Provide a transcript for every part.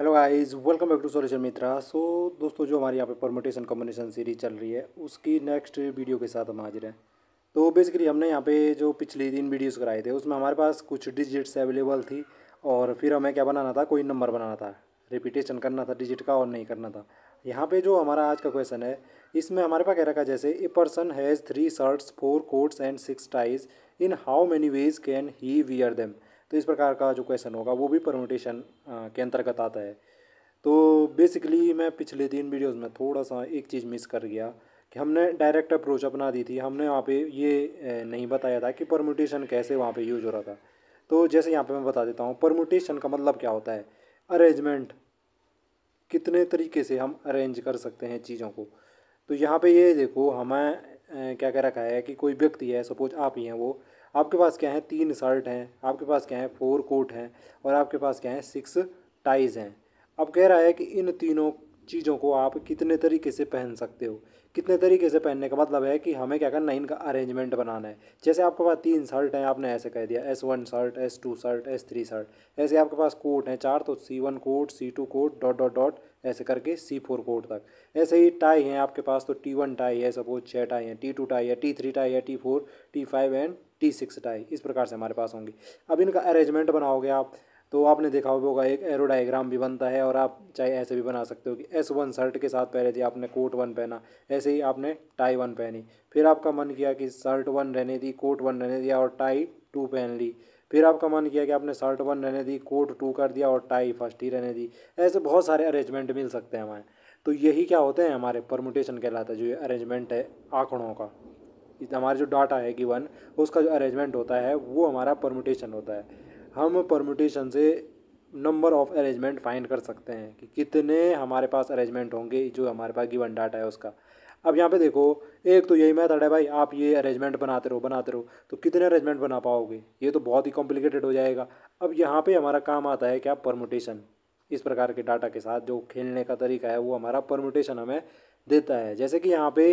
hello guys welcome back to solution Mitra so दोस्तों जो हमारी यहाँ पे परमोटेशन कॉम्बिनेशन सीरीज चल रही है उसकी नेक्स्ट वीडियो के साथ हम हाजिर हैं तो बेसिकली हमने यहाँ पे जो पिछले दिन वीडियोस कराए थे उसमें हमारे पास कुछ डिजिट्स अवेलेबल थी और फिर हमें क्या बनाना था कोई नंबर बनाना था रिपीटेशन करना था डिजिट का और नहीं करना था यहाँ पर जो हमारा आज का क्वेश्चन है इसमें हमारे पास कह रखा जैसे a person has three shirts four coats and six ties in how many ways can he wear them तो इस प्रकार का जो क्वेश्चन होगा वो भी परम्यूटेशन के अंतर्गत आता है तो बेसिकली मैं पिछले तीन वीडियोस में थोड़ा सा एक चीज़ मिस कर गया कि हमने डायरेक्ट अप्रोच अपना दी थी हमने वहाँ पे ये नहीं बताया था कि परम्यूटेशन कैसे वहाँ पे यूज हो रहा था तो जैसे यहाँ पे मैं बता देता हूँ परम्यूटेशन का मतलब क्या होता है अरेंजमेंट कितने तरीके से हम अरेंज कर सकते हैं चीज़ों को तो यहाँ पर ये देखो हमें क्या कह रखा है कि कोई व्यक्ति है सपोज आप ही हैं वो आपके पास क्या है तीन शर्ट हैं आपके पास क्या है फोर कोट हैं और आपके पास क्या है सिक्स टाइज हैं अब कह रहा है कि इन तीनों चीज़ों को आप कितने तरीके से पहन सकते हो कितने तरीके से पहनने का मतलब है कि हमें क्या करना है इनका अरेंजमेंट बनाना है जैसे आपके पास तीन शर्ट हैं आपने ऐसे कह दिया S one shirt S two shirt S three shirt ऐसे आपके पास कोट हैं चार तो C one coat C two coat dot dot dot ऐसे करके सी फोर कोड तक ऐसे ही टाई हैं आपके पास तो टी वन टाई है सपोज छः टाई है टी टू टाई है टी थ्री टाई है T four T five and T six tie इस प्रकार से हमारे पास होंगी अब इनका अरेंजमेंट बनाओगे आप तो आपने देखा होगा एक एरो डायग्राम भी बनता है और आप चाहे ऐसे भी बना सकते हो कि एस वन शर्ट के साथ पहले थी आपने कोट वन पहना ऐसे ही आपने टाई वन पहनी फिर आपका मन किया कि शर्ट वन रहने दी कोट वन रहने दिया और टाई टू पहन ली फिर आपका मन किया कि आपने शर्ट वन रहने दी कोट टू कर दिया और टाई फर्स्ट ही रहने दी ऐसे बहुत सारे अरेंजमेंट मिल सकते हैं हमें तो यही क्या होते हैं हमारे परमुटेशन कहलाता है जो ये अरेंजमेंट है आंकड़ों का हमारे जो डाटा है गिवन उसका जो अरेंजमेंट होता है वो हमारा परमुटेशन होता है हम परमुटेशन से नंबर ऑफ अरेंजमेंट फाइंड कर सकते हैं कि कितने हमारे पास अरेंजमेंट होंगे जो हमारे पास गिवन डाटा है उसका अब यहाँ पे देखो एक तो यही मैथड है भाई आप ये अरेंजमेंट बनाते रहो बनाते रहो तो कितने अरेंजमेंट बना पाओगे ये तो बहुत ही कॉम्प्लिकेटेड हो जाएगा अब यहाँ पे हमारा काम आता है क्या परमोटेशन इस प्रकार के डाटा के साथ जो खेलने का तरीका है वो हमारा परमोटेशन हमें देता है जैसे कि यहाँ पे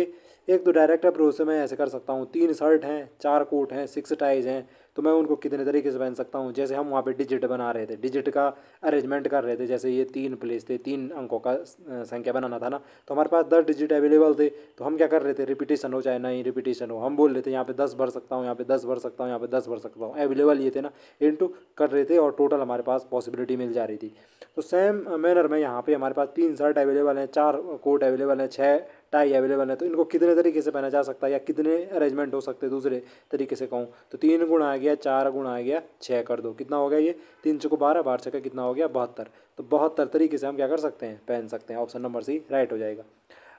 एक तो डायरेक्ट अप्रोच से मैं ऐसे कर सकता हूँ तीन शर्ट हैं चार कोट हैं सिक्स टाइज हैं तो मैं उनको कितने तरीके से पहन सकता हूँ जैसे हम वहाँ पे डिजिट बना रहे थे डिजिट का अरेंजमेंट कर रहे थे जैसे ये तीन प्लेस थे तीन अंकों का संख्या बनाना था ना तो हमारे पास दस डिजिट अवेलेबल थे तो हम क्या कर रहे थे रिपीटेशन हो चाहे नहीं रिपीटेशन हो हम बोल रहे थे यहाँ पे दस भर सकता हूँ यहाँ पे दस भर सकता हूँ यहाँ पे दस भर सकता हूँ अवेलेबल ये थे ना इंटू कर रहे थे और टोटल हमारे पास पॉसिबिलिटी मिल जा रही थी तो सेम मैनर में यहाँ पर हमारे पास तीन शर्ट अवेलेबल हैं चार कोट अवेलेबल हैं छः टाई अवेलेबल है तो इनको कितने तरीके से पहना जा सकता है या कितने अरेंजमेंट हो सकते हैं दूसरे तरीके से कहूँ तो तीन गुण आ गया चार गुण आ गया छः कर दो कितना हो गया ये तीन चको बारह बारह छः का कितना हो गया बहत्तर तो बहत्तर तरीके से हम क्या कर सकते हैं पहन सकते हैं ऑप्शन नंबर सी राइट हो जाएगा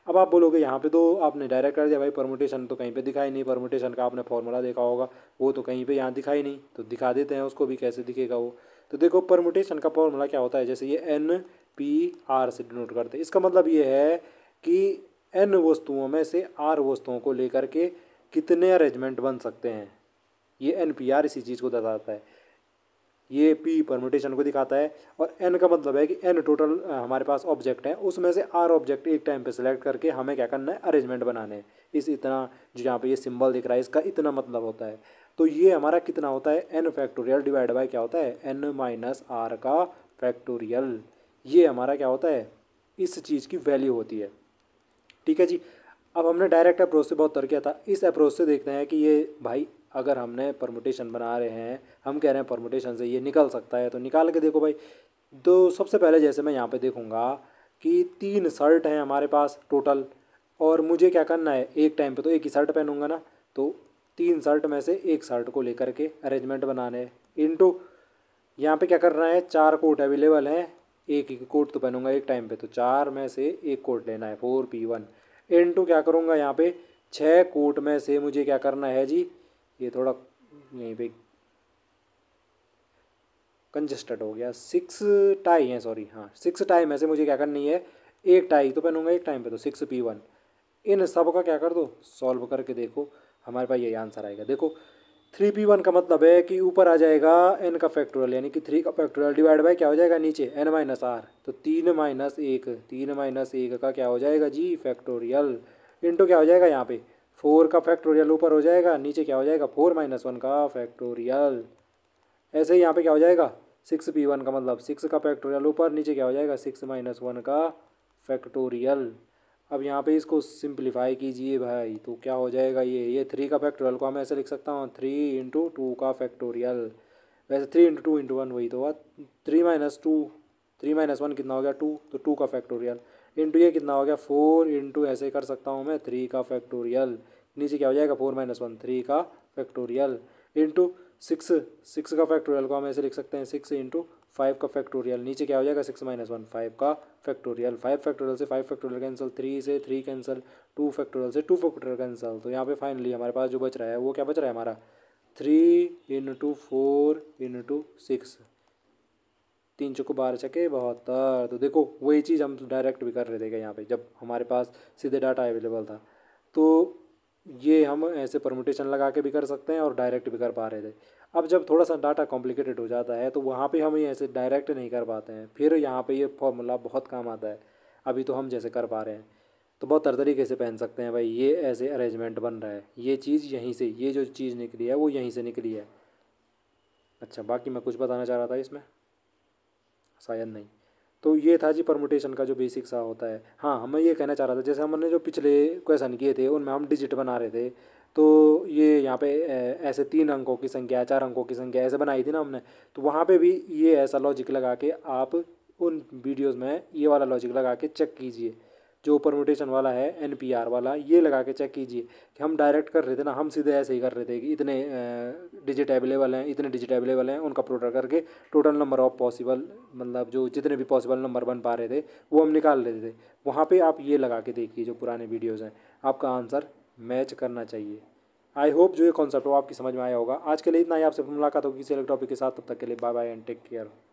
अब आप बोलोगे यहाँ पे तो आपने डायरेक्ट कर दिया भाई परमोटेशन तो कहीं पे दिखाई नहीं परमोटेशन का आपने फॉर्मूला देखा होगा वो तो कहीं पे यहाँ दिखाई नहीं तो दिखा देते हैं उसको भी कैसे दिखेगा वो तो देखो परमोटेशन का फॉर्मूला क्या होता है जैसे ये एन पी आर से डिनोट करते हैं इसका मतलब ये है कि एन वस्तुओं में से आर वस्तुओं को लेकर के कितने अरेंजमेंट बन सकते हैं ये एन पी आर इसी चीज़ को दर्शाता है ये पी परम्यूटेशन को दिखाता है और एन का मतलब है कि एन टोटल हमारे पास ऑब्जेक्ट है उसमें से आर ऑब्जेक्ट एक टाइम पे सिलेक्ट करके हमें क्या करना है अरेंजमेंट बनाने इस इतना जो यहाँ पे ये सिंबल दिख रहा है इसका इतना मतलब होता है तो ये हमारा कितना होता है एन फैक्टोरियल डिवाइड बाई क्या होता है एन माइनस आर का फैक्टोरियल ये हमारा क्या होता है इस चीज़ की वैल्यू होती है ठीक है जी अब हमने डायरेक्ट अप्रोच से बहुत तर किया था इस अप्रोच से देखते हैं कि ये भाई अगर हमने परमोटेशन बना रहे हैं हम कह रहे हैं परमोटेशन से ये निकल सकता है तो निकाल के देखो भाई तो सबसे पहले जैसे मैं यहाँ पे देखूँगा कि तीन शर्ट हैं हमारे पास टोटल और मुझे क्या करना है एक टाइम पे तो एक ही शर्ट पहनूंगा ना तो तीन शर्ट में से एक शर्ट को लेकर के अरेंजमेंट बनाने इंटू यहाँ पे क्या करना है चार कोट अवेलेबल हैं एक एक कोट तो पहनूंगा एक टाइम पे तो चार में से एक कोट लेना है फोर पी वन टू क्या करूँगा यहाँ पे छः कोट में से मुझे क्या करना है जी ये थोड़ा यहीं पे कंजस्टेड हो गया सिक्स टाई है सॉरी हाँ सिक्स टाई में से मुझे क्या करनी है एक टाई तो पहनूंगा एक टाइम पे तो सिक्स पी वन इन सब का क्या कर दो सॉल्व करके देखो हमारे पास यही आंसर आएगा देखो थ्री पी वन का मतलब है कि ऊपर आ जाएगा एन का फैक्टोरियल यानी कि थ्री का फैक्टोरियल डिवाइड बाई क्या हो जाएगा नीचे एन माइनस आर तो तीन माइनस एक तीन माइनस एक का क्या हो जाएगा जी फैक्टोरियल इंटू क्या हो जाएगा यहाँ पे फोर का फैक्टोरियल ऊपर हो जाएगा नीचे क्या हो जाएगा फोर माइनस वन का फैक्टोरियल ऐसे ही यहाँ पे क्या हो जाएगा सिक्स पी वन का मतलब सिक्स का फैक्टोरियल ऊपर नीचे क्या हो जाएगा सिक्स माइनस वन का फैक्टोरियल अब यहाँ पे इसको सिंप्लीफाई कीजिए भाई तो क्या हो जाएगा ये ये थ्री का फैक्टोरियल को मैं ऐसे लिख सकता हूँ थ्री इंटू टू का फैक्टोरियल वैसे three into two into one वही तो हुआ three minus two three minus one कितना हो गया टू तो टू का फैक्टोरियल इंटू ये कितना हो गया फोर इंटू ऐसे कर सकता हूँ मैं थ्री का फैक्टोरियल नीचे क्या हो जाएगा फोर माइनस वन थ्री का फैक्टोरियल इंटू सिक्स सिक्स का फैक्टोरियल को हम ऐसे लिख सकते हैं सिक्स इंटू फाइव का फैक्टोरियल नीचे क्या हो जाएगा सिक्स माइनस वन फाइव का फैक्टोरियल फाइव फैक्टोरियल से फाइव फैक्टोरियल कैंसिल थ्री से थ्री कैंसिल टू फैक्टोरियल से टू फैक्टोरियल कैंसिल तो यहाँ पे फाइनली हमारे पास जो बच रहा है वो क्या बच रहा है हमारा three in two four in two six तीन चौको बारह छके बहत्तर तो देखो वही चीज़ हम डायरेक्ट भी कर रहे थे यहाँ पे जब हमारे पास सीधे डाटा अवेलेबल था तो ये हम ऐसे परमोटेशन लगा के भी कर सकते हैं और डायरेक्ट भी कर पा रहे थे अब जब थोड़ा सा डाटा कॉम्प्लिकेटेड हो जाता है तो वहाँ पे हम ये ऐसे डायरेक्ट नहीं कर पाते हैं फिर यहाँ पे ये फॉर्मूला बहुत काम आता है अभी तो हम जैसे कर पा रहे हैं तो बहुत तर तरीके से पहन सकते हैं भाई ये ऐसे अरेंजमेंट बन रहा है ये चीज़ यहीं से ये जो चीज़ निकली है वो यहीं से निकली है अच्छा बाकी मैं कुछ बताना चाह रहा था इसमें शायद नहीं तो ये था जी परमोटेशन का जो बेसिक सा होता है हाँ मैं ये कहना चाह रहा था जैसे हमने जो पिछले क्वेश्चन किए थे उनमें हम डिजिट बना रहे थे तो ये यहाँ पे ऐसे तीन अंकों की संख्या चार अंकों की संख्या ऐसे बनाई थी ना हमने तो वहाँ पे भी ये ऐसा लॉजिक लगा के आप उन वीडियोस में ये वाला लॉजिक लगा के चेक कीजिए जो परमोटेशन वाला है एन वाला ये लगा के चेक कीजिए कि हम डायरेक्ट कर रहे थे ना हम सीधे ऐसे ही कर रहे थे कि इतने डिजिट अवेलेबल हैं इतने डिजिट अवेलेबल हैं उनका प्रोडक्ट करके टोटल नंबर ऑफ पॉसिबल मतलब जो जितने भी पॉसिबल नंबर बन पा रहे थे वो हम निकाल रहे थे वहाँ पर आप ये लगा के देखिए जो पुराने वीडियोज़ हैं आपका आंसर मैच करना चाहिए आई होप जो ये कॉन्सेप्ट हो आपकी समझ में आया होगा आज के लिए इतना ही आपसे मुलाकात होगी किसी अलग टॉपिक के साथ तब तक के लिए bye bye and take care